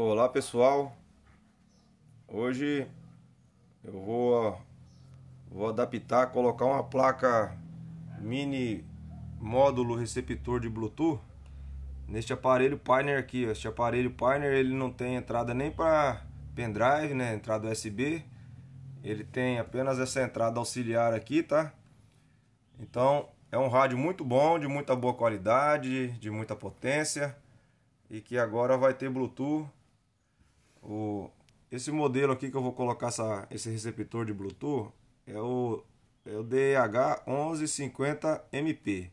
Olá pessoal, hoje eu vou, vou adaptar, colocar uma placa mini módulo receptor de Bluetooth neste aparelho Pioneer aqui. Este aparelho Pioneer ele não tem entrada nem para pendrive, né? Entrada USB. Ele tem apenas essa entrada auxiliar aqui, tá? Então é um rádio muito bom, de muita boa qualidade, de muita potência e que agora vai ter Bluetooth o, esse modelo aqui que eu vou colocar essa, esse receptor de Bluetooth é o, é o DH1150MP.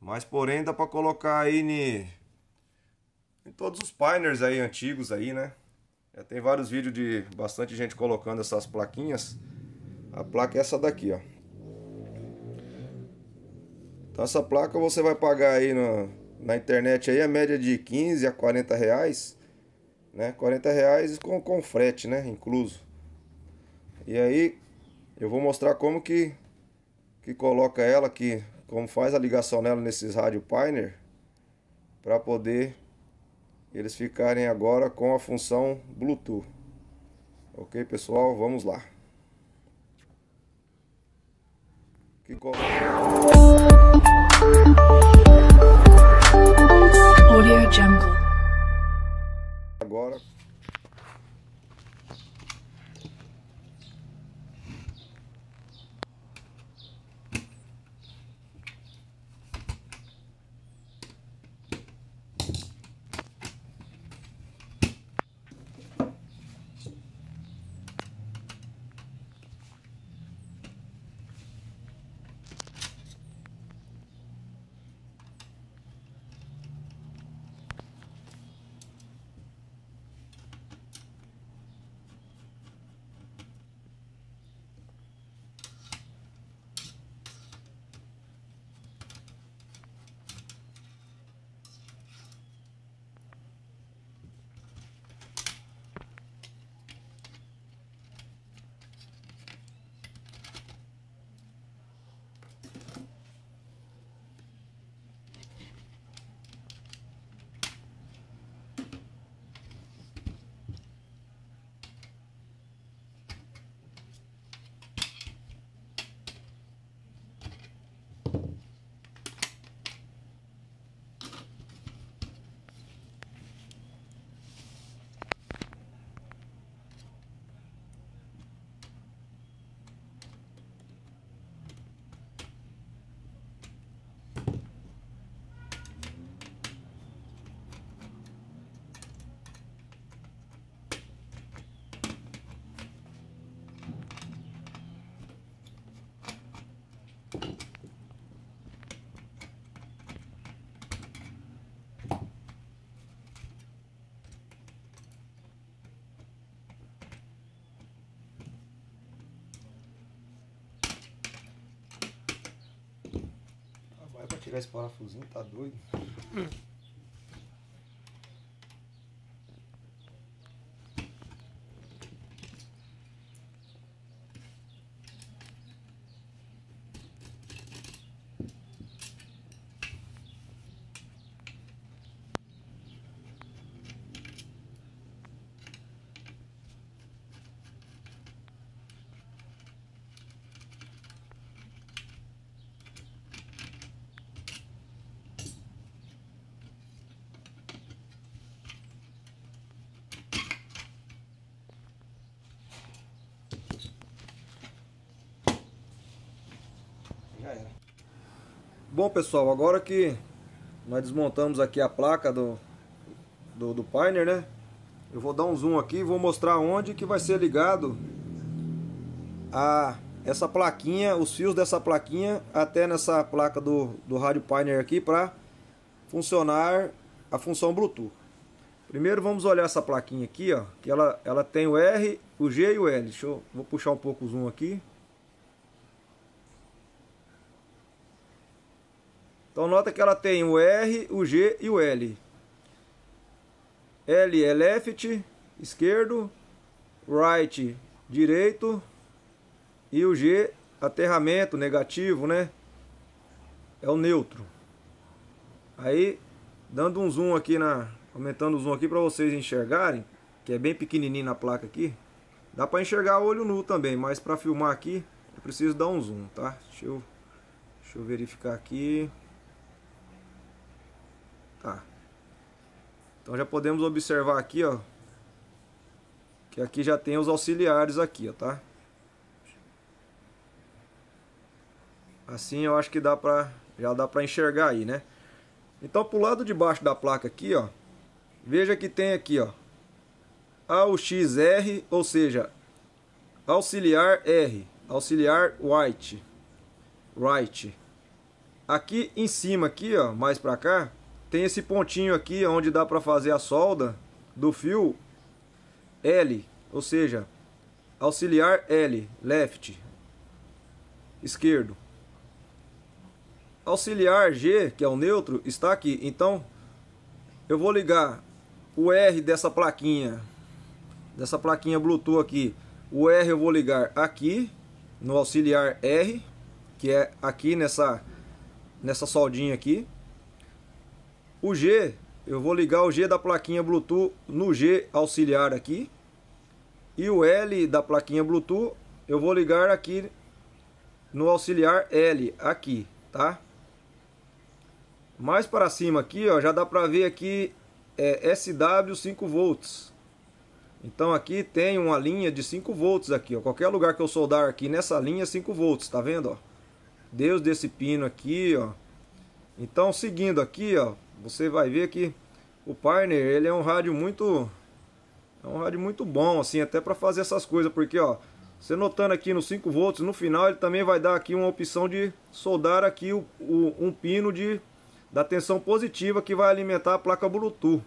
Mas porém dá para colocar aí em todos os piners aí antigos aí, né? Já tem vários vídeos de bastante gente colocando essas plaquinhas. A placa é essa daqui, ó. Então essa placa você vai pagar aí na, na internet aí a média de 15 a 40 reais né? 40 reais com, com frete, né? Incluso. E aí eu vou mostrar como que, que coloca ela aqui, como faz a ligação nela nesses rádio Pioneer para poder eles ficarem agora com a função Bluetooth. Ok pessoal, vamos lá. Que coloca... Audio Jungle tirar esse parafusinho, tá doido? Hum. Bom pessoal, agora que nós desmontamos aqui a placa do, do, do Pioneer, né? Eu vou dar um zoom aqui e vou mostrar onde que vai ser ligado a essa plaquinha, os fios dessa plaquinha até nessa placa do, do rádio Pioneer aqui para funcionar a função Bluetooth. Primeiro vamos olhar essa plaquinha aqui, ó, que ela, ela tem o R, o G e o L. Deixa eu, vou puxar um pouco o zoom aqui. Então nota que ela tem o R, o G e o L. L é left, esquerdo, right, direito e o G, aterramento, negativo, né? É o neutro. Aí, dando um zoom aqui na, aumentando o zoom aqui para vocês enxergarem, que é bem pequenininho na placa aqui. Dá para enxergar olho nu também, mas para filmar aqui, eu preciso dar um zoom, tá? Deixa eu, deixa eu verificar aqui. Então já podemos observar aqui, ó, que aqui já tem os auxiliares aqui, ó, tá? Assim eu acho que dá pra, já dá para enxergar aí, né? Então pro lado de baixo da placa aqui, ó, veja que tem aqui, ó, AUXR, ou seja, auxiliar R, auxiliar white, right. Aqui em cima aqui, ó, mais para cá, tem esse pontinho aqui onde dá para fazer a solda do fio L, ou seja, auxiliar L, left, esquerdo. Auxiliar G, que é o neutro, está aqui. Então, eu vou ligar o R dessa plaquinha, dessa plaquinha Bluetooth aqui. O R eu vou ligar aqui, no auxiliar R, que é aqui nessa, nessa soldinha aqui. O G, eu vou ligar o G da plaquinha Bluetooth no G auxiliar aqui. E o L da plaquinha Bluetooth, eu vou ligar aqui no auxiliar L, aqui, tá? Mais para cima aqui, ó, já dá para ver aqui é, SW 5 volts. Então aqui tem uma linha de 5 volts aqui, ó. Qualquer lugar que eu soldar aqui nessa linha 5 volts, tá vendo, ó? Deus desse pino aqui, ó. Então seguindo aqui, ó, você vai ver que o partner ele é um rádio muito é um rádio muito bom, assim, até para fazer essas coisas, porque ó, você notando aqui nos 5 volts, no final ele também vai dar aqui uma opção de soldar aqui o, o, um pino de da tensão positiva que vai alimentar a placa Bluetooth.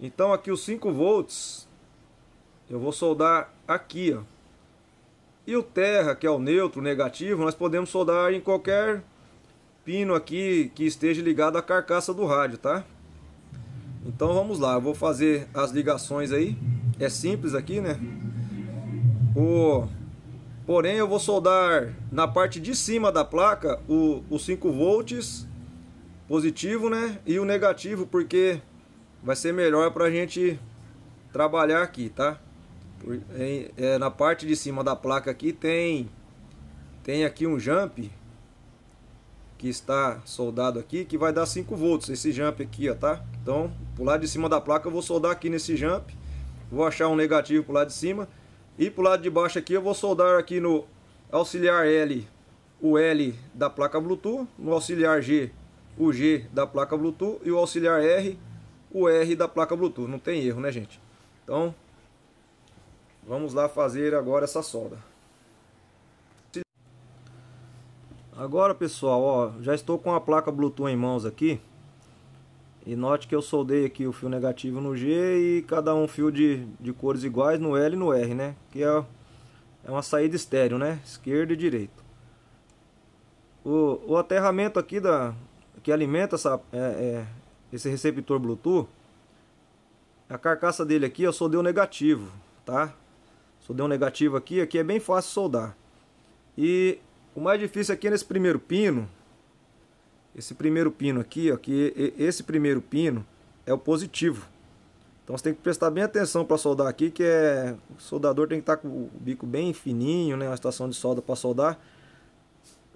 Então aqui os 5 volts eu vou soldar aqui, ó. E o terra, que é o neutro, negativo, nós podemos soldar em qualquer pino aqui que esteja ligado à carcaça do rádio, tá? Então vamos lá, eu vou fazer as ligações aí. É simples aqui, né? O... Porém, eu vou soldar na parte de cima da placa o, o 5 volts positivo, né? E o negativo, porque vai ser melhor para a gente trabalhar aqui, tá? é, na parte de cima da placa aqui tem, tem aqui um jump que está soldado aqui, que vai dar 5 volts, esse jump aqui, ó, tá? Então, pro lado de cima da placa eu vou soldar aqui nesse jump, vou achar um negativo pro lado de cima, e pro lado de baixo aqui eu vou soldar aqui no auxiliar L, o L da placa Bluetooth, no auxiliar G, o G da placa Bluetooth, e o auxiliar R, o R da placa Bluetooth, não tem erro, né gente? Então, vamos lá fazer agora essa solda. Agora pessoal, ó, já estou com a placa Bluetooth em mãos aqui. E note que eu soldei aqui o fio negativo no G e cada um fio de, de cores iguais no L e no R, né? Que é, é uma saída estéreo, né? Esquerda e direito. O, o aterramento aqui da, que alimenta essa, é, é, esse receptor Bluetooth, a carcaça dele aqui eu soldei o negativo, tá? Soldei o negativo aqui, aqui é bem fácil soldar. E o mais difícil aqui é nesse primeiro pino. Esse primeiro pino aqui, ó, que esse primeiro pino é o positivo. Então você tem que prestar bem atenção para soldar aqui, que é o soldador tem que estar tá com o bico bem fininho, né, uma estação de solda para soldar.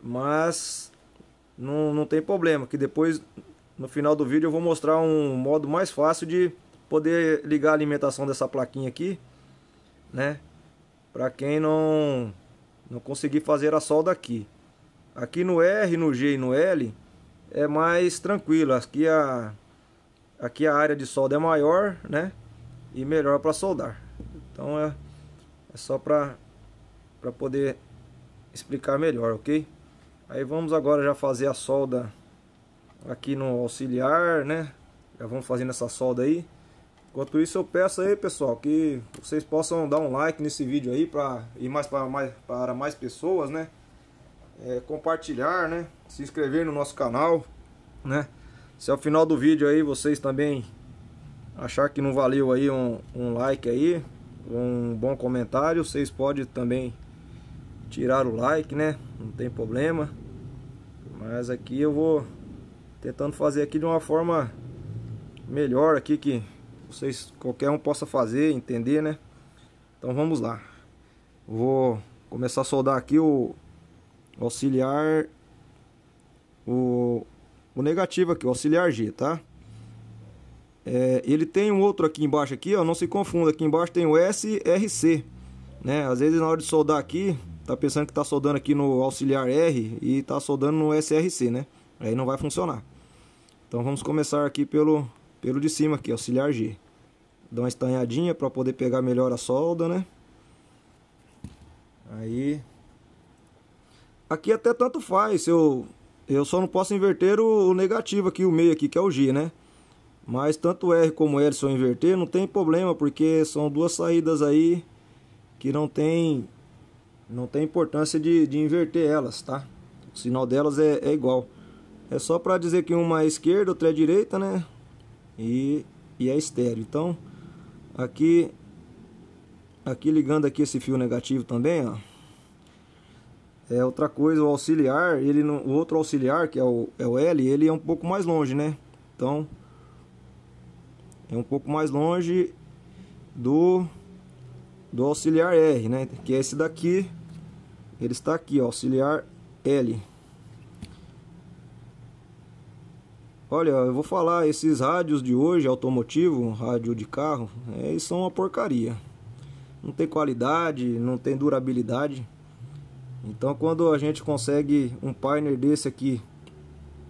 Mas não, não tem problema, que depois no final do vídeo eu vou mostrar um modo mais fácil de poder ligar a alimentação dessa plaquinha aqui, né? Para quem não não consegui fazer a solda aqui. Aqui no R, no G e no L é mais tranquilo. Aqui a, aqui a área de solda é maior, né? E melhor para soldar. Então é, é só para poder explicar melhor, ok? Aí vamos agora já fazer a solda aqui no auxiliar, né? Já vamos fazendo essa solda aí. Enquanto isso, eu peço aí, pessoal, que vocês possam dar um like nesse vídeo aí para ir mais para mais, para mais pessoas, né? É, compartilhar, né? Se inscrever no nosso canal, né? Se ao final do vídeo aí vocês também achar que não valeu aí um, um like aí, um bom comentário, vocês podem também tirar o like, né? Não tem problema. Mas aqui eu vou tentando fazer aqui de uma forma melhor aqui que vocês qualquer um possa fazer, entender, né? Então vamos lá. Vou começar a soldar aqui o, auxiliar o, o negativo aqui, o auxiliar G, tá? É, ele tem um outro aqui embaixo aqui, ó, não se confunda, aqui embaixo tem o SRC, né? Às vezes na hora de soldar aqui, tá pensando que tá soldando aqui no auxiliar R e tá soldando no SRC, né? Aí não vai funcionar. Então vamos começar aqui pelo pelo de cima aqui, auxiliar G. Dá uma estanhadinha para poder pegar melhor a solda, né? Aí. Aqui até tanto faz, eu, eu só não posso inverter o, o negativo aqui, o meio aqui, que é o G, né? Mas tanto R como L, se eu inverter, não tem problema, porque são duas saídas aí que não tem, não tem importância de, de inverter elas, tá? O sinal delas é, é igual. É só para dizer que uma é esquerda, outra é direita, né? e, e é estéreo. Então, aqui, aqui ligando aqui esse fio negativo também, ó. É outra coisa, o auxiliar, ele não, o outro auxiliar, que é o, é o L, ele é um pouco mais longe, né? Então, é um pouco mais longe do, do auxiliar R, né? Que é esse daqui, ele está aqui, ó, auxiliar L. Olha, eu vou falar, esses rádios de hoje, automotivo, rádio de carro, é, eles são uma porcaria. Não tem qualidade, não tem durabilidade. Então quando a gente consegue um painel desse aqui,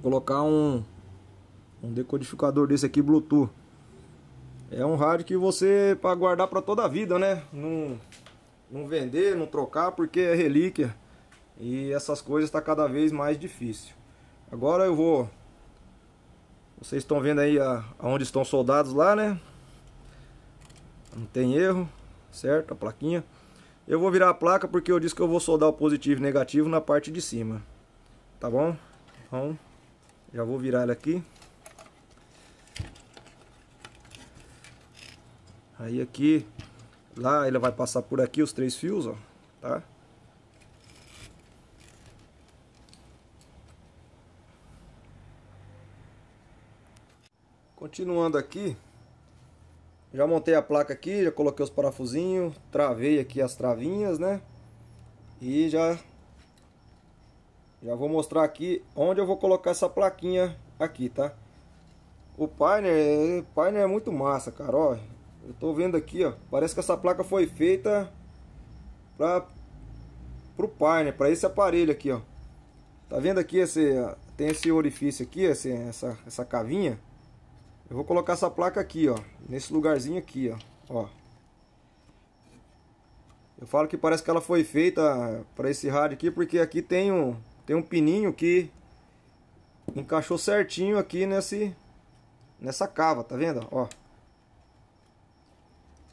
colocar um, um decodificador desse aqui Bluetooth, é um rádio que você para guardar para toda a vida, né? Não, não vender, não trocar, porque é relíquia. E essas coisas está cada vez mais difícil. Agora eu vou vocês estão vendo aí a, aonde estão soldados lá, né? Não tem erro, certo? A plaquinha. Eu vou virar a placa porque eu disse que eu vou soldar o positivo e negativo na parte de cima. Tá bom? Então, já vou virar ela aqui. Aí aqui, lá ele vai passar por aqui os três fios, ó, tá? Continuando aqui, já montei a placa aqui, já coloquei os parafusinhos, travei aqui as travinhas, né? E já já vou mostrar aqui onde eu vou colocar essa plaquinha aqui, tá? O painel, painel é muito massa, cara, ó. Eu tô vendo aqui, ó, parece que essa placa foi feita para pro painel, para esse aparelho aqui, ó. Tá vendo aqui esse tem esse orifício aqui, esse, essa essa cavinha? Eu vou colocar essa placa aqui, ó. Nesse lugarzinho aqui, ó. ó. Eu falo que parece que ela foi feita para esse rádio aqui, porque aqui tem um, tem um pininho que encaixou certinho aqui nesse, nessa cava, tá vendo? Ó.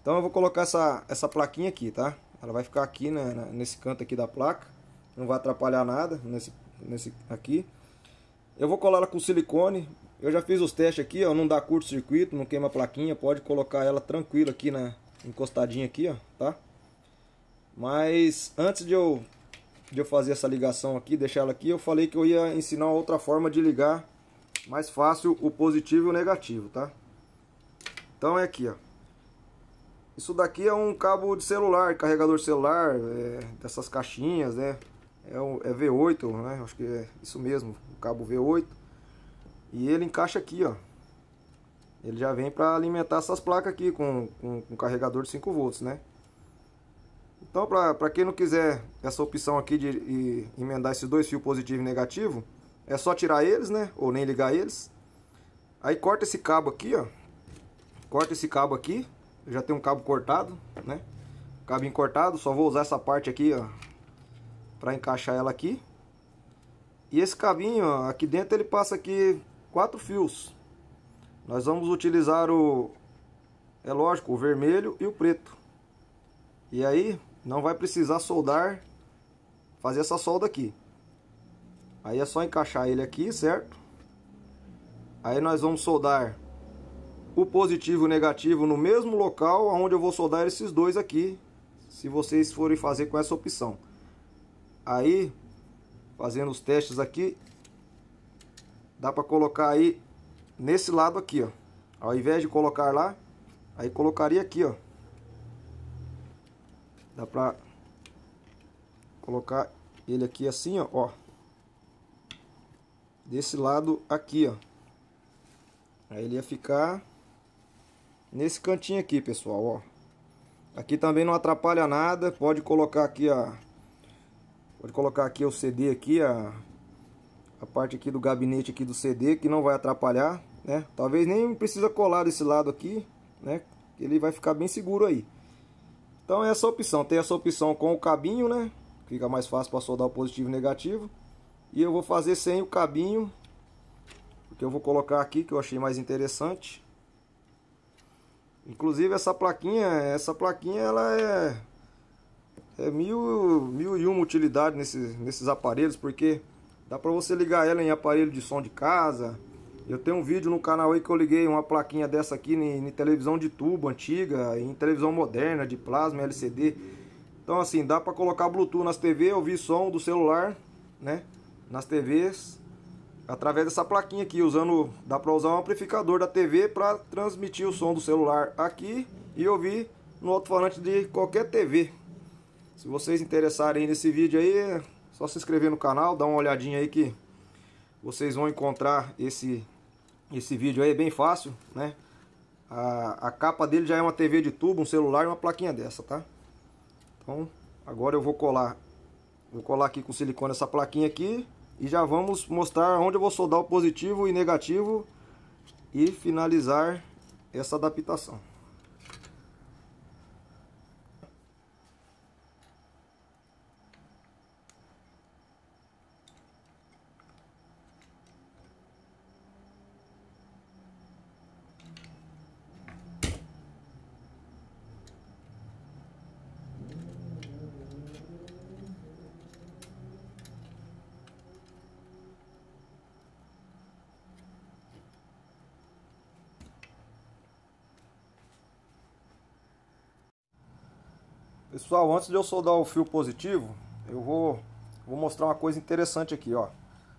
Então eu vou colocar essa, essa plaquinha aqui, tá? Ela vai ficar aqui né, nesse canto aqui da placa. Não vai atrapalhar nada nesse, nesse aqui. Eu vou colar ela com silicone eu já fiz os testes aqui, ó, não dá curto-circuito, não queima a plaquinha, pode colocar ela tranquila aqui na né, encostadinha aqui, ó, tá? Mas antes de eu de eu fazer essa ligação aqui, deixar ela aqui, eu falei que eu ia ensinar outra forma de ligar mais fácil o positivo e o negativo, tá? Então é aqui, ó. Isso daqui é um cabo de celular, carregador celular, é, dessas caixinhas, né? É, um, é V8, né? Acho que é isso mesmo, o cabo V8. E ele encaixa aqui, ó. Ele já vem para alimentar essas placas aqui com, com, com carregador de 5 volts, né? Então, para quem não quiser essa opção aqui de, de emendar esses dois fios positivo e negativo, é só tirar eles, né? Ou nem ligar eles. Aí corta esse cabo aqui, ó. Corta esse cabo aqui. já tem um cabo cortado, né? Cabinho cortado. Só vou usar essa parte aqui, ó. Pra encaixar ela aqui. E esse cabinho, ó, aqui dentro ele passa aqui quatro fios. Nós vamos utilizar o, é lógico, o vermelho e o preto. E aí não vai precisar soldar, fazer essa solda aqui. Aí é só encaixar ele aqui, certo? Aí nós vamos soldar o positivo e o negativo no mesmo local onde eu vou soldar esses dois aqui, se vocês forem fazer com essa opção. Aí, fazendo os testes aqui, dá para colocar aí nesse lado aqui, ó. Ao invés de colocar lá, aí colocaria aqui, ó. Dá para colocar ele aqui assim, ó, ó. Desse lado aqui, ó. Aí ele ia ficar nesse cantinho aqui, pessoal, ó. Aqui também não atrapalha nada, pode colocar aqui a pode colocar aqui o CD aqui, a a parte aqui do gabinete aqui do CD, que não vai atrapalhar, né? Talvez nem precisa colar desse lado aqui, né? Ele vai ficar bem seguro aí. Então é essa opção, tem essa opção com o cabinho, né? Fica mais fácil para soldar o positivo e negativo. E eu vou fazer sem o cabinho, porque eu vou colocar aqui que eu achei mais interessante. Inclusive essa plaquinha, essa plaquinha ela é, é mil, mil e uma utilidade nesses, nesses aparelhos, porque Dá para você ligar ela em aparelho de som de casa. Eu tenho um vídeo no canal aí que eu liguei uma plaquinha dessa aqui em, em televisão de tubo antiga, em televisão moderna, de plasma, LCD. Então assim, dá para colocar Bluetooth nas TV, ouvir som do celular, né? Nas TVs, através dessa plaquinha aqui, usando, dá para usar um amplificador da TV para transmitir o som do celular aqui e ouvir no alto-falante de qualquer TV. Se vocês interessarem nesse vídeo aí, só se inscrever no canal, dar uma olhadinha aí que vocês vão encontrar esse, esse vídeo aí, é bem fácil, né? A, a capa dele já é uma TV de tubo, um celular e uma plaquinha dessa, tá? Então, agora eu vou colar. Vou colar aqui com silicone essa plaquinha aqui. E já vamos mostrar onde eu vou soldar o positivo e negativo. E finalizar essa adaptação. Pessoal, antes de eu soldar o fio positivo, eu vou, vou mostrar uma coisa interessante aqui, ó.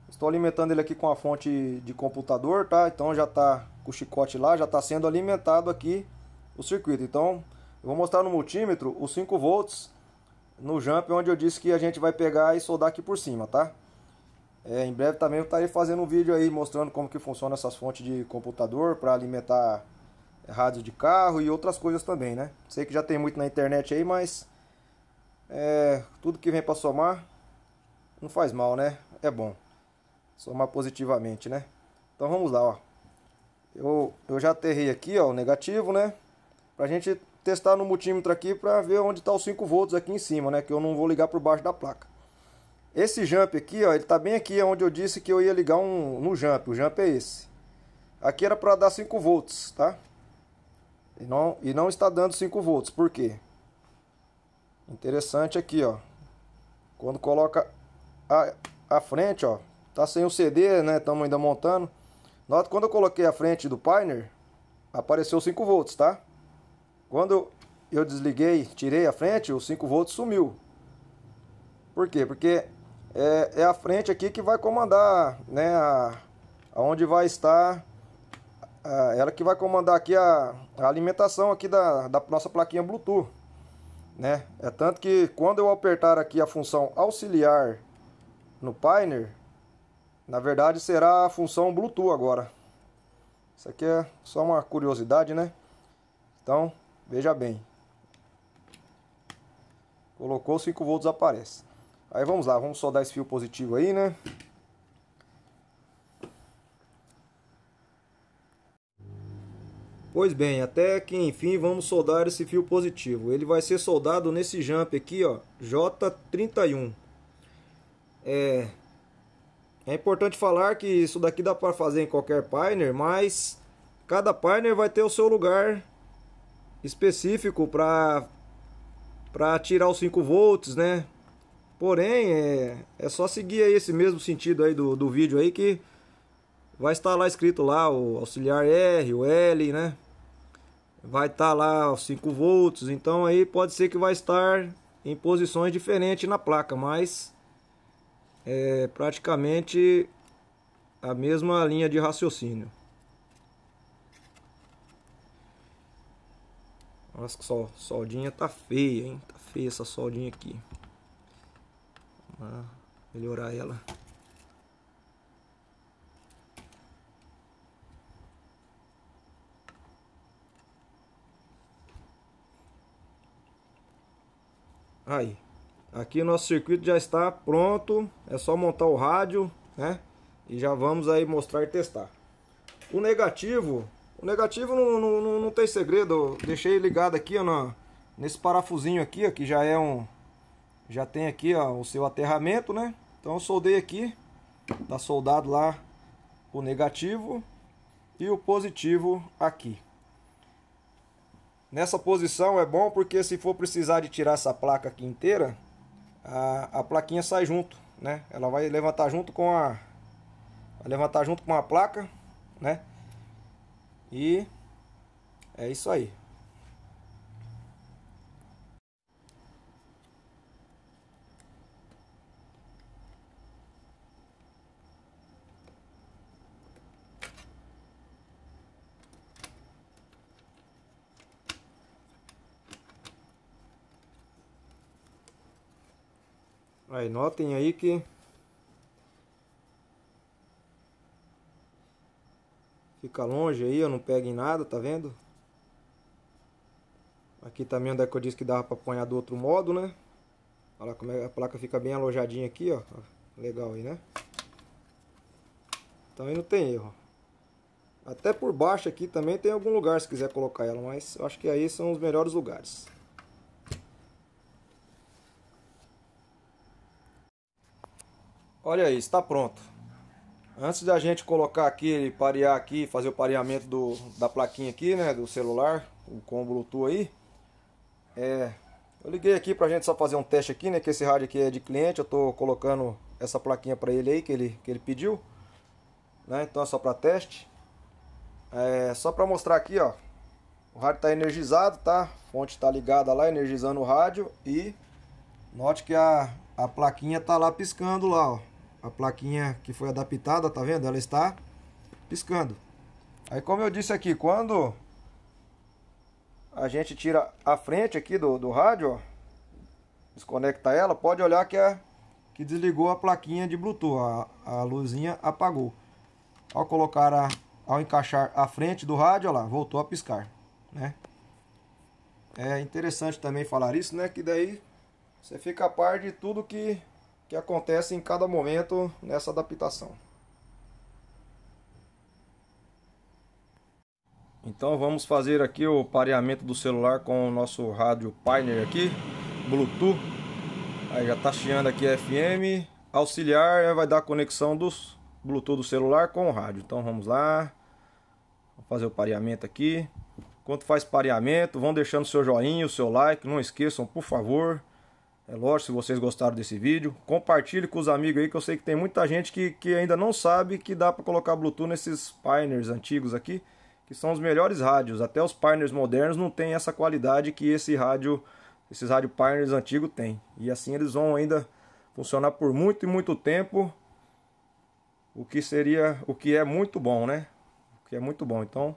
Estou alimentando ele aqui com a fonte de computador, tá? Então já está com o chicote lá, já está sendo alimentado aqui o circuito. Então, eu vou mostrar no multímetro os 5 volts no jump, onde eu disse que a gente vai pegar e soldar aqui por cima, tá? É, em breve também eu estarei fazendo um vídeo aí mostrando como que funciona essas fontes de computador para alimentar rádio de carro e outras coisas também, né? Sei que já tem muito na internet aí, mas é, tudo que vem para somar não faz mal, né? É bom somar positivamente, né? Então vamos lá, ó. Eu, eu já aterrei aqui, ó, o negativo, né? Pra gente testar no multímetro aqui pra ver onde tá os 5 volts aqui em cima, né? Que eu não vou ligar por baixo da placa. Esse jump aqui, ó, ele tá bem aqui é onde eu disse que eu ia ligar um no jump. O jump é esse. Aqui era pra dar 5 volts, tá? E não, e não está dando 5 volts. Por quê? Interessante aqui, ó. Quando coloca a, a frente, ó. Tá sem o CD, né? Estamos ainda montando. Nota quando eu coloquei a frente do Pioneer, apareceu 5 volts, tá? Quando eu desliguei, tirei a frente, os 5 volts sumiu. Por quê? Porque é, é, a frente aqui que vai comandar, né? A, aonde vai estar ah, ela que vai comandar aqui a, a alimentação aqui da, da nossa plaquinha Bluetooth. Né? É tanto que quando eu apertar aqui a função auxiliar no Pioneer, na verdade será a função Bluetooth agora. Isso aqui é só uma curiosidade, né? Então, veja bem. Colocou 5 volts, aparece. Aí vamos lá, vamos soldar esse fio positivo aí, né? Pois bem, até que enfim vamos soldar esse fio positivo. Ele vai ser soldado nesse jump aqui, ó, J31. É, é importante falar que isso daqui dá para fazer em qualquer painer, mas cada painer vai ter o seu lugar específico para para tirar os 5 volts, né? Porém, é, é só seguir aí esse mesmo sentido aí do, do vídeo aí que vai estar lá escrito lá o auxiliar R, o L, né? vai estar tá lá os 5 volts, então aí pode ser que vai estar em posições diferentes na placa, mas é praticamente a mesma linha de raciocínio. Olha só, soldinha tá feia, hein? Tá feia essa soldinha aqui. Vamos melhorar ela. Aí, aqui o nosso circuito já está pronto, é só montar o rádio, né? E já vamos aí mostrar e testar. O negativo, o negativo não, não, não tem segredo, eu deixei ligado aqui ó, na, nesse parafusinho aqui, ó, que já é um... Já tem aqui ó, o seu aterramento, né? Então eu soldei aqui, tá soldado lá o negativo e o positivo aqui. Nessa posição é bom porque se for precisar de tirar essa placa aqui inteira, a, a plaquinha sai junto, né? Ela vai levantar junto com a levantar junto com a placa, né? E é isso aí. Aí notem aí que fica longe aí, eu não pego em nada, tá vendo? Aqui também onde é que eu disse que dava pra apanhar do outro modo, né? Olha lá como é, a placa fica bem alojadinha aqui, ó. Legal aí, né? Então aí não tem erro. Até por baixo aqui também tem algum lugar se quiser colocar ela, mas acho que aí são os melhores lugares. Olha aí, está pronto. Antes da gente colocar aqui, parear aqui, fazer o pareamento do, da plaquinha aqui, né, do celular, com o Bluetooth aí, é, eu liguei aqui pra gente só fazer um teste aqui, né, que esse rádio aqui é de cliente, eu tô colocando essa plaquinha para ele aí, que ele, que ele pediu, né, então é só para teste. É, só para mostrar aqui, ó, o rádio está energizado, tá? A fonte está ligada lá, energizando o rádio. E note que a, a plaquinha está lá piscando lá, ó. A plaquinha que foi adaptada, tá vendo? Ela está piscando. Aí como eu disse aqui, quando a gente tira a frente aqui do, do rádio, ó, desconecta ela, pode olhar que, é, que desligou a plaquinha de Bluetooth, a, a luzinha apagou. Ao colocar a, ao encaixar a frente do rádio, ó lá, voltou a piscar, né? É interessante também falar isso, né? Que daí você fica a par de tudo que que acontece em cada momento nessa adaptação. Então vamos fazer aqui o pareamento do celular com o nosso rádio Pioneer aqui, Bluetooth. Aí já está chiando aqui FM, auxiliar né, vai dar a conexão dos Bluetooth do celular com o rádio. Então vamos lá, fazer o pareamento aqui. Enquanto faz pareamento, vão deixando seu joinha, o seu like, não esqueçam por favor. É lógico, se vocês gostaram desse vídeo, compartilhe com os amigos aí, que eu sei que tem muita gente que, que ainda não sabe que dá para colocar Bluetooth nesses Pioneers antigos aqui, que são os melhores rádios. Até os Pioneers modernos não tem essa qualidade que esse rádio, esses rádio Pioneers antigos tem. E assim eles vão ainda funcionar por muito e muito tempo, o que seria, o que é muito bom, né? O que é muito bom. Então,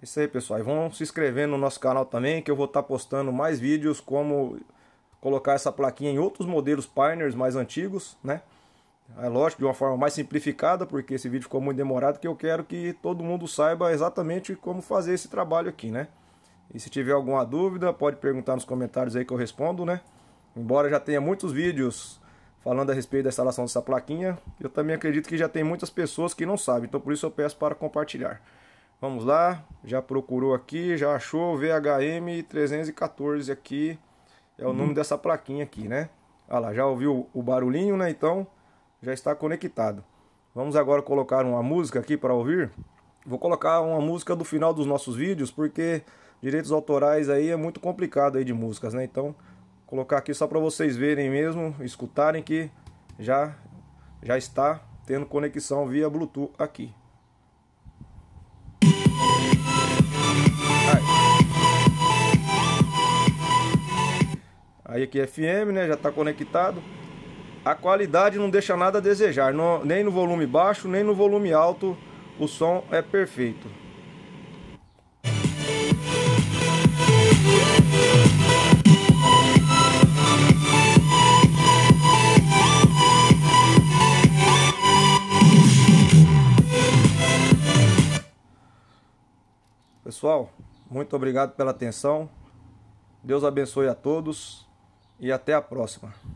é isso aí, pessoal. E vão se inscrevendo no nosso canal também, que eu vou estar tá postando mais vídeos como colocar essa plaquinha em outros modelos Pioneers mais antigos, né? É lógico, de uma forma mais simplificada, porque esse vídeo ficou muito demorado, que eu quero que todo mundo saiba exatamente como fazer esse trabalho aqui, né? E se tiver alguma dúvida, pode perguntar nos comentários aí que eu respondo, né? Embora já tenha muitos vídeos falando a respeito da instalação dessa plaquinha, eu também acredito que já tem muitas pessoas que não sabem, então por isso eu peço para compartilhar. Vamos lá, já procurou aqui, já achou o VHM 314 aqui, é o nome dessa plaquinha aqui, né? Olha ah lá, já ouviu o barulhinho, né? Então já está conectado. Vamos agora colocar uma música aqui para ouvir. Vou colocar uma música do final dos nossos vídeos, porque direitos autorais aí é muito complicado aí de músicas, né? Então, colocar aqui só para vocês verem mesmo, escutarem que já já está tendo conexão via Bluetooth aqui. Aí aqui é FM, né? Já está conectado. A qualidade não deixa nada a desejar, não, nem no volume baixo, nem no volume alto, o som é perfeito. Pessoal, muito obrigado pela atenção. Deus abençoe a todos e até a próxima.